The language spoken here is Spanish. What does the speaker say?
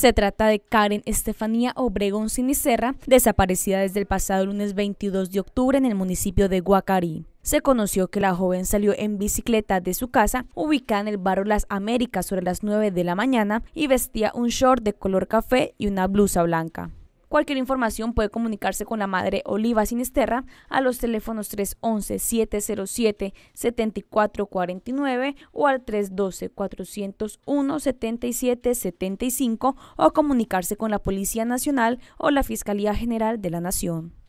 Se trata de Karen Estefanía Obregón Sinicerra, desaparecida desde el pasado lunes 22 de octubre en el municipio de Guacarí. Se conoció que la joven salió en bicicleta de su casa, ubicada en el barrio Las Américas sobre las 9 de la mañana, y vestía un short de color café y una blusa blanca. Cualquier información puede comunicarse con la madre Oliva Sinisterra a los teléfonos 311-707-7449 o al 312-401-7775 o comunicarse con la Policía Nacional o la Fiscalía General de la Nación.